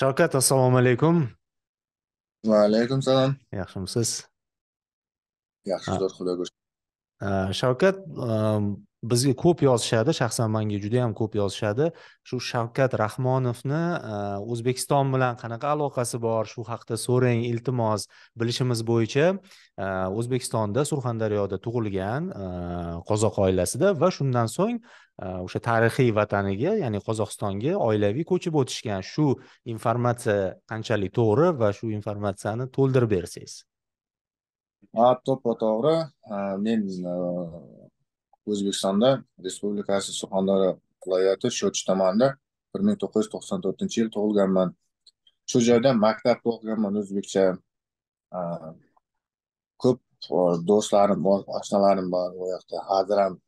شوكات السلام عليكم وعليكم السلام يا اخي مسس يا اخي آه. bizga ko'p yozishadi shaxsan manga juda yam ko'p yozishadi shu shavkat rahmonovni e, o'zbekiston bilan qanaqa aloqasi bor shu haqida so'rang iltimos bilishimiz bo'yicha e, o'zbekistonda surxondaryoda tug'ilgan e, qozoq oilasida va shundan so'ng o'sha tarixiy vataniga ya'ni qozog'istonga oilaviy ko'chib o'tishgan shu informatsiya qanchalik to'g'ri va shu informatsiyani to'ldirib bersangiz ha to'ppa to'g'ri men o'zbekistonda respublikasi surxondaryo viloyati sho'chi tumanida bir ming to'qqiz yuz to'qson to'rtinchi yil tug'ilganman shu joyda maktabda o'qiganman o'zbekcha ko'p e, do'stlarim bor oshnalarim bor u yoqda ham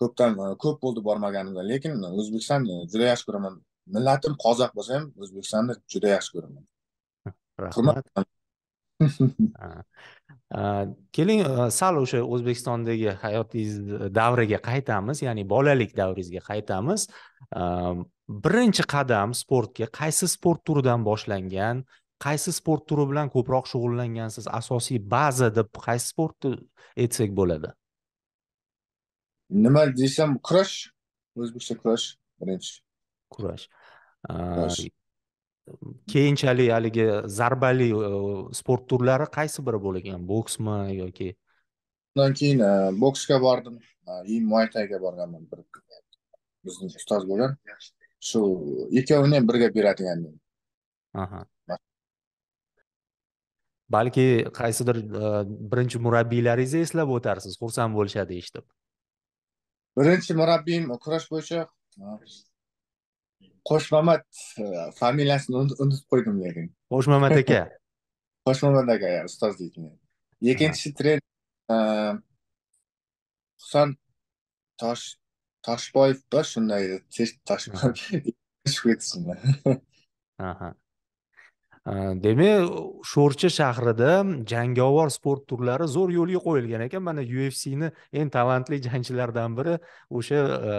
ko'pdan e, ko'p bo'ldi bormaganimga lekin o'zbekistonni e, juda yaxshi ko'raman millatim qozoq bo'lsa ham o'zbekistonni juda yaxshi ko'raman rahmat keling sal o'sha o'zbekistondagi hayotingiz davriga qaytamiz ya'ni bolalik davringizga qaytamiz birinchi qadam sportga qaysi sport turidan boshlangan qaysi sport turi bilan ko'proq shug'ullangansiz asosiy baza deb qaysi sportni aytsak bo'ladi nima desam kurash o'zbekcha kurash birinchi kurash keyinchalik haligi zarbali e, sport turlari qaysi biri bo'lgan boksmi yoki undan keyin e, boksga bordim и e, muaytayga borganman bir bizni ustoz bo'lgan shu ikkovini ham birga beradigan aha balki qaysidir birinchi murabbiylaringizni eslab o'tarsiz xursand bo'lishadi eshitib birinchi murabbiyim kurash bo'yicha qo'shmamat e, familiyasini unutib qo'ydim lekin qo'shmamat aka qo'shmamat aka ustoz deydi ikkinchisi trener husan tosh toshboyevda shunday aha e, demak sho'rchi shahrida jangovar sport turlari zo'r yo'lga qo'yilgan ekan mana ufcni eng talantli jangchilaridan biri o'sha e,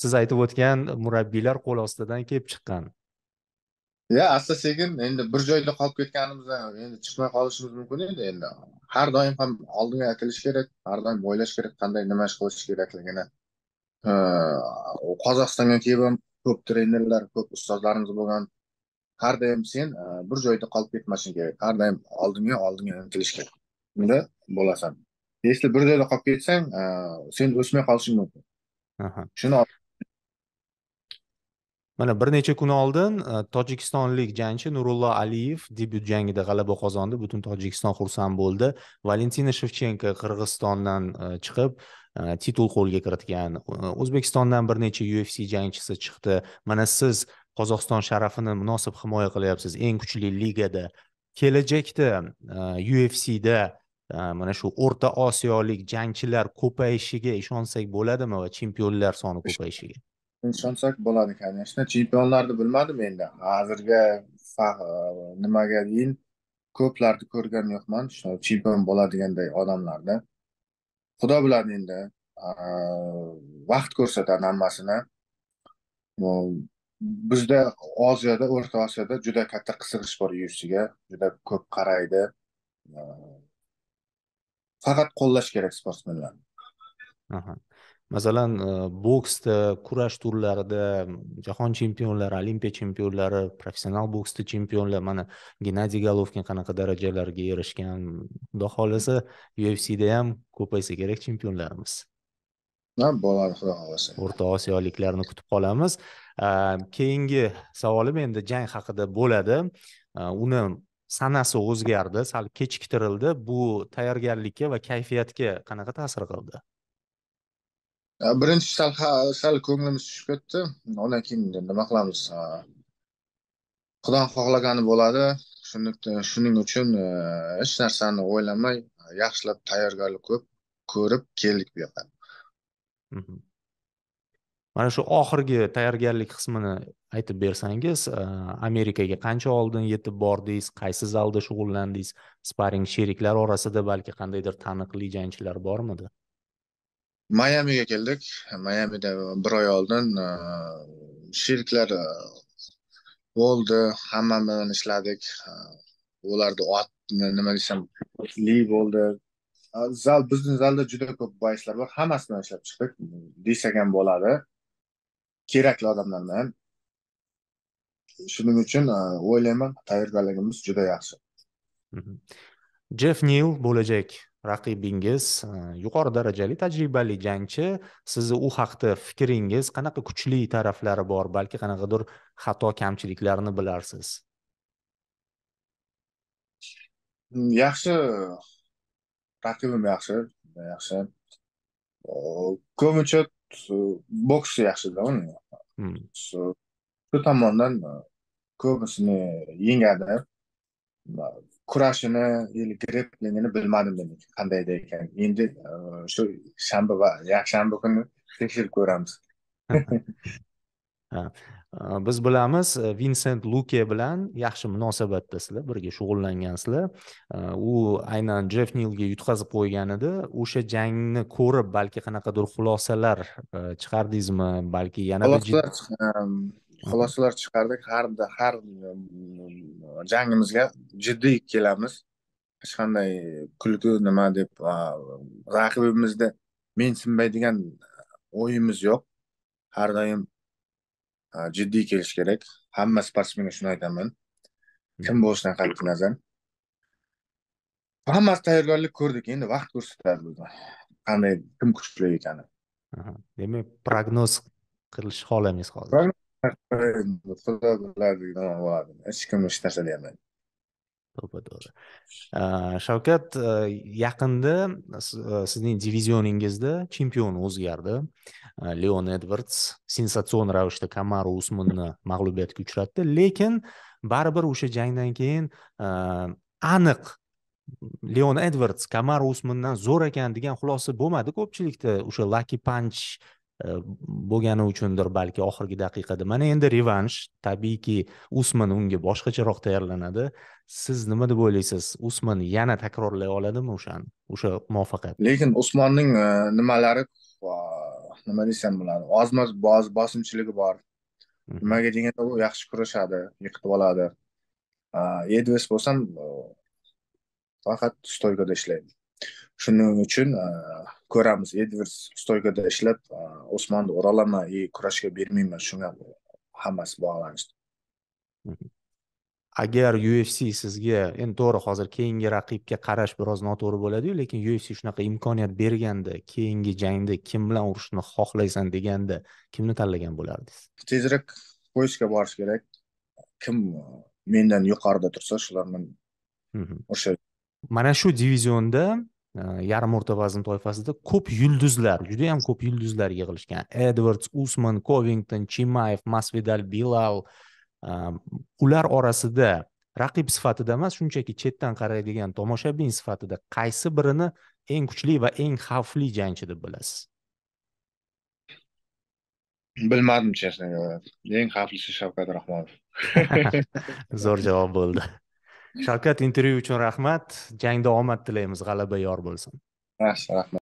siz aytib o'tgan murabbiylar qo'l ostidan kelib chiqqan ya asta sekin endi bir joyda qolib ketganimizdan endi chiqmay qolishimiz mumkin edi endi har doim ham oldinga intilish kerak har doim o'ylash kerak qanday nima ish qilish kerakligini qozog'istonga kelib ham ko'p trenerlar ko'p ustozlarimiz bo'lgan har doim sen e, bir joyda qolib ketmasing kerak har doim oldinga oldinga intilish kerak unda bo'lasan если bir joyda qolib ketsang e, sen o'smay qolishing mumkin shuni mana bir necha kun oldin e, tojikistonlik jangchi nurullo aliyev debyut jangida g'alaba qozondi butun tojikiston xursand bo'ldi valentina shevchenko qirg'izistondan e, chiqib e, titul qo'lga kiritgan o'zbekistondan bir necha ufc jangchisi chiqdi mana siz qozog'iston sharafini munosib himoya qilyapsiz eng kuchli ligada kelajakda ufcda mana shu o'rta osiyolik jangchilar ko'payishiga ishonsak bo'ladimi va chempionlar soni ko'payishiga ishonsak bo'ladi конечно chempionlarni bilmadim endi hozirgi nimaga deyin ko'plarni ko'rgani yo'qman chempion bo'ladiganday odamlarni xudo biladi endi vaqt ko'rsatadi hammasini bizda osiyoda o'rta osiyoda juda katta qiziqish bor ufcga juda ko'p qaraydi faqat qo'llash kerak sportsmenlarni masalan e, boksda kurash turlarida jahon chempionlari olimpiya chempionlari professional boksda chempionlar mana gennadiy golovkin qanaqa darajalarga erishgan xudo xohlasa ufcda ham ko'paysa kerak chempionlarimiz bo'ladi xudo xohlasa o'rta osiyoliklarni kutib qolamiz keyingi savolim endi jang haqida bo'ladi uni sanasi o'zgardi sal kechiktirildi bu tayyorgarlikka va kayfiyatga qanaqa ta'sir qildi birinchi sal sal ko'nglimiz tushib ketdi undan keyin nima qilamiz xudo xohlagani bo'ladi shuning uchun e, hech narsani o'ylamay yaxshilab tayyorgarlik ko'p ko'rib keldik bu yoqqa mhm. mana shu oxirgi tayyorgarlik qismini aytib bersangiz e, amerikaga qancha oldin yetib bordingiz qaysi zalda shug'ullandingiz sparing sheriklar orasida balki qandaydir taniqli jangchilar bormidi mayamiga keldik mayamida bir oy oldin shirklar bo'ldi e, bilan ishladik ularni ot nima desam li bo'ldi zal bizni zalda juda ko'p boyislar bor hammasini ishlab chiqdik desak ham bo'ladi kerakli odamlar bilan shuning uchun e, o'ylayman tayyorgarligimiz juda yaxshi jeff nil bo'lajak raqibingiz e, yuqori darajali tajribali jangchi sizni u haqda fikringiz qanaqa kuchli taraflari bor balki qanaqadir xato kamchiliklarini bilarsiz yaxshi raqibim yaxshi yaxshi ko'pincha e, boks yaxshida uni hmm. shu tomondan e, ko'pisini yengadi kurashini или greplingini bilmadim demak edi ekan endi e, shu shanba va yakshanba kuni tekshirib ko'ramiz e, biz bilamiz e, vinsent luke bilan yaxshi munosabatdasizlar birga shug'ullangansizlar u aynan jeff nilga yutqazib qo'ygan edi o'sha jangni ko'rib balki qanaqadir xulosalar chiqardingizmi balki yana xulosalar chiqardik har har jangimizga jiddiy kelamiz hech qanday kulgu nima deb raqibimizni mensinmaydigan o'yimiz yo'q har doim jiddiy kelish kerak hamma sportsmenga shuni aytaman kim bo'lishidan qat'iy nazar hammasi tayyorgarlik ko'rdik endi vaqt ko'rsatadi bu qanday kim kuchli ekani demak prognoz qilishni xohlamaysiz hozir hech kim to'ppa to'g'ri shavkat yaqinda sizning divizioningizda chempion o'zgardi leon edvards sensatsion ravishda kamaru usmanni mag'lubiyatga uchratdi lekin baribir o'sha jangdan keyin aniq leon edvards kamaru usmandan zo'r ekan degan xulosa bo'lmadi ko'pchilikda o'sha laki panch Э, bo'lgani uchundir balki oxirgi daqiqada mana endi revansh tabiiyki usman unga boshqacharoq tayyorlanadi siz nima deb o'ylaysiz usman yana takrorlay oladimi o'shani o'sha muvaffaqiyatni lekin usmonning e, nimalari nima desam bo'ladi boz bosimchiligi bor mhmm. nimaga deganda u yaxshi kurashadi yiqitib oladi e, edves bo'lsam e, faqat stoykada ishlaydi shuning uchun e, ko'ramiz edvards stoykada ishlab osmonni e, o'ralaman и kurashga bermayman shunga hammasi bog'lanishdi agar ufc sizga endi to'g'ri hozir keyingi raqibga qarash biroz noto'g'ri bo'ladiyu lekin ufc shunaqa imkoniyat berganda keyingi jangda kim bilan urushni xohlaysan deganda kimni tanlagan bo'lardingiz tezroq poyizga borish kerak kim e, mendan yuqorida tursa shular bilan o'sha mana shu divizionda e, yarim o'rta vazn toifasida ko'p yulduzlar juda yam ko'p yulduzlar yig'ilishgan edvards usman kovington chimayev masvidal bilal e, ular orasida raqib sifatida emas shunchaki chetdan qaraydigan tomoshabin sifatida qaysi birini eng kuchli va eng xavfli jangchi deb bilasiz bilmadim честно eng xavflisi shavkat rahmonov zo'r javob bo'ldi shavkat intervyu uchun rahmat jangda omad tilaymiz g'alaba yor bo'lsin yaxshi rahmat